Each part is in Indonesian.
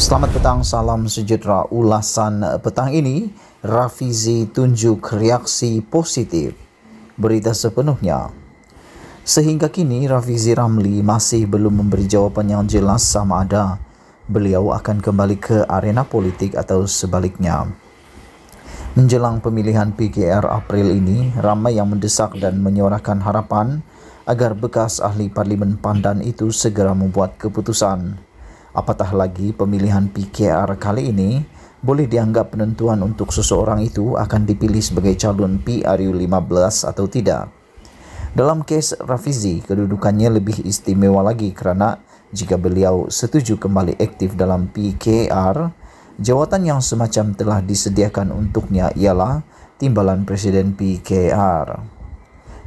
Selamat petang, salam sejahtera. Ulasan eh, petang ini, Rafizi tunjuk reaksi positif. Berita sepenuhnya. Sehingga kini, Rafizi Ramli masih belum memberi jawapan yang jelas sama ada beliau akan kembali ke arena politik atau sebaliknya. Menjelang pemilihan PKR April ini, ramai yang mendesak dan menyuarakan harapan agar bekas ahli parlimen pandan itu segera membuat keputusan. Apatah lagi pemilihan PKR kali ini boleh dianggap penentuan untuk seseorang itu akan dipilih sebagai calon PRU 15 atau tidak. Dalam kes Rafizi, kedudukannya lebih istimewa lagi karena jika beliau setuju kembali aktif dalam PKR, jawatan yang semacam telah disediakan untuknya ialah timbalan Presiden PKR.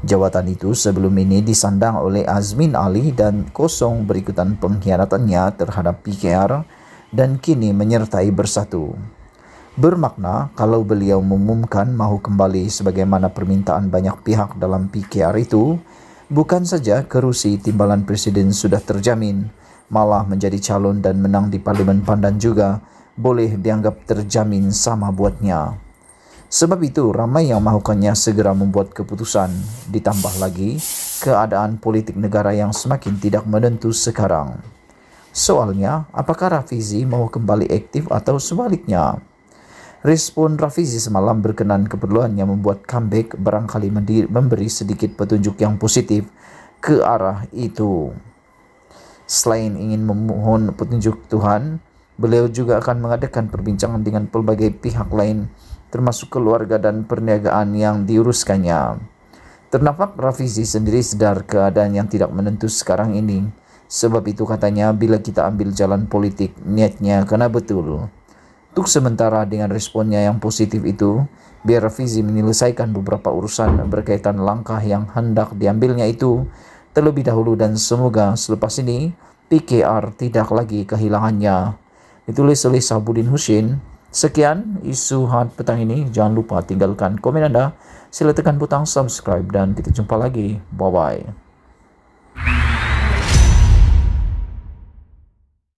Jawatan itu sebelum ini disandang oleh Azmin Ali dan kosong berikutan pengkhianatannya terhadap PKR dan kini menyertai bersatu. Bermakna kalau beliau mengumumkan mau kembali sebagaimana permintaan banyak pihak dalam PKR itu, bukan saja kerusi timbalan presiden sudah terjamin, malah menjadi calon dan menang di Parlimen Pandan juga boleh dianggap terjamin sama buatnya. Sebab itu, ramai yang melakukannya segera membuat keputusan. Ditambah lagi, keadaan politik negara yang semakin tidak menentu sekarang. Soalnya, apakah Rafizi mau kembali aktif atau sebaliknya? Respon Rafizi semalam berkenan keperluannya membuat comeback barangkali memberi sedikit petunjuk yang positif ke arah itu. Selain ingin memohon petunjuk Tuhan, beliau juga akan mengadakan perbincangan dengan pelbagai pihak lain termasuk keluarga dan perniagaan yang diuruskannya. Ternampak Rafizi sendiri sedar keadaan yang tidak menentu sekarang ini. Sebab itu katanya bila kita ambil jalan politik, niatnya kena betul. Untuk sementara dengan responnya yang positif itu, biar Rafizi menyelesaikan beberapa urusan berkaitan langkah yang hendak diambilnya itu terlebih dahulu dan semoga selepas ini PKR tidak lagi kehilangannya. Ditulis oleh Sabudin Husin Sekian isu hot petang ini. Jangan lupa tinggalkan komen Anda. Sila tekan butang subscribe dan kita jumpa lagi. Bye-bye.